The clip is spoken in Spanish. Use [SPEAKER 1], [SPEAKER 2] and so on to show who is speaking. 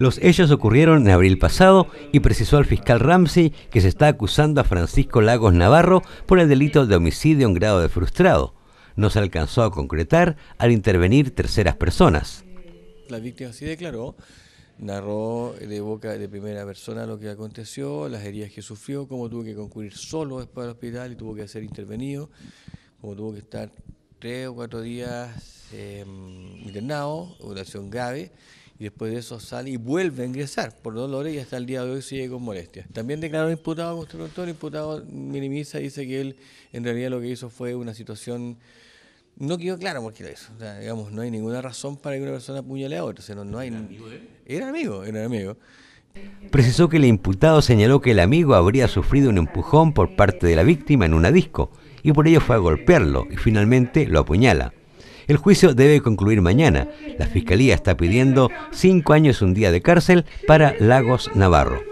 [SPEAKER 1] Los hechos ocurrieron en abril pasado y precisó al fiscal Ramsey que se está acusando a Francisco Lagos Navarro por el delito de homicidio en grado de frustrado. No se alcanzó a concretar al intervenir terceras personas.
[SPEAKER 2] La víctima sí declaró, narró de boca de primera persona lo que aconteció, las heridas que sufrió, cómo tuvo que concurrir solo después al hospital y tuvo que ser intervenido, cómo tuvo que estar tres o cuatro días en em, internado, oración grave, y después de eso sale y vuelve a ingresar por dolores y hasta el día de hoy sigue con molestias. También declaró imputado nuestro el imputado minimiza, dice que él en realidad lo que hizo fue una situación... No quedó claro por qué lo hizo. digamos, no hay ninguna razón para que una persona apuñale a otra. no, hay... Era amigo, era amigo.
[SPEAKER 1] Precisó que el imputado señaló que el amigo habría sufrido un empujón por parte de la víctima en una disco y por ello fue a golpearlo y finalmente lo apuñala. El juicio debe concluir mañana. La Fiscalía está pidiendo cinco años y un día de cárcel para Lagos Navarro.